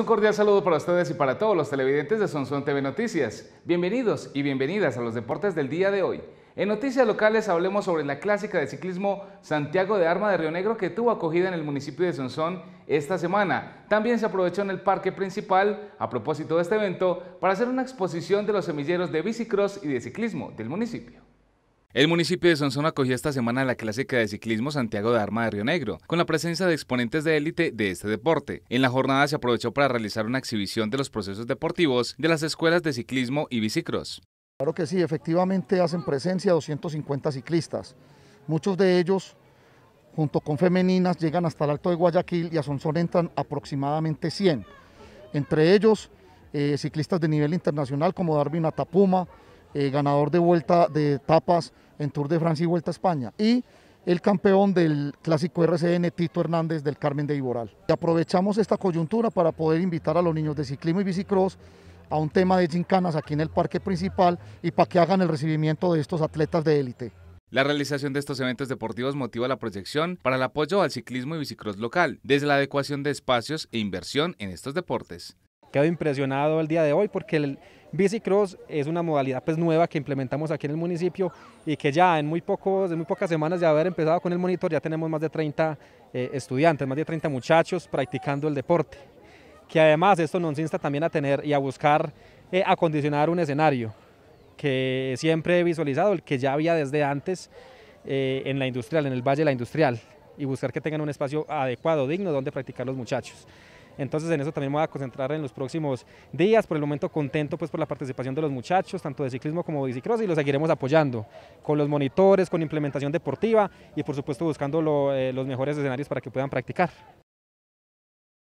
Un cordial saludo para ustedes y para todos los televidentes de Sonson TV Noticias. Bienvenidos y bienvenidas a los deportes del día de hoy. En noticias locales hablemos sobre la clásica de ciclismo Santiago de Arma de Río Negro que tuvo acogida en el municipio de Sonsón esta semana. También se aprovechó en el parque principal, a propósito de este evento, para hacer una exposición de los semilleros de bicicross y de ciclismo del municipio. El municipio de Sonsona acogió esta semana la clásica de ciclismo Santiago de Arma de Río Negro, con la presencia de exponentes de élite de este deporte. En la jornada se aprovechó para realizar una exhibición de los procesos deportivos de las escuelas de ciclismo y bicicros. Claro que sí, efectivamente hacen presencia 250 ciclistas. Muchos de ellos, junto con femeninas, llegan hasta el Alto de Guayaquil y a Sonsón entran aproximadamente 100. Entre ellos, eh, ciclistas de nivel internacional como Darwin Atapuma, eh, ganador de vuelta de etapas en Tour de Francia y Vuelta a España. Y el campeón del clásico RCN, Tito Hernández del Carmen de Iboral. Y aprovechamos esta coyuntura para poder invitar a los niños de ciclismo y bicicross a un tema de gincanas aquí en el parque principal y para que hagan el recibimiento de estos atletas de élite. La realización de estos eventos deportivos motiva la proyección para el apoyo al ciclismo y bicicross local, desde la adecuación de espacios e inversión en estos deportes. Quedo impresionado el día de hoy porque el, Bicicross es una modalidad pues nueva que implementamos aquí en el municipio y que ya en muy, pocos, en muy pocas semanas de haber empezado con el monitor ya tenemos más de 30 eh, estudiantes, más de 30 muchachos practicando el deporte. Que además esto nos insta también a tener y a buscar eh, acondicionar un escenario que siempre he visualizado, el que ya había desde antes eh, en la industrial, en el Valle de la Industrial y buscar que tengan un espacio adecuado, digno donde practicar los muchachos. Entonces en eso también me voy a concentrar en los próximos días. Por el momento contento pues por la participación de los muchachos, tanto de ciclismo como de bicicross y los seguiremos apoyando con los monitores, con implementación deportiva y por supuesto buscando eh, los mejores escenarios para que puedan practicar.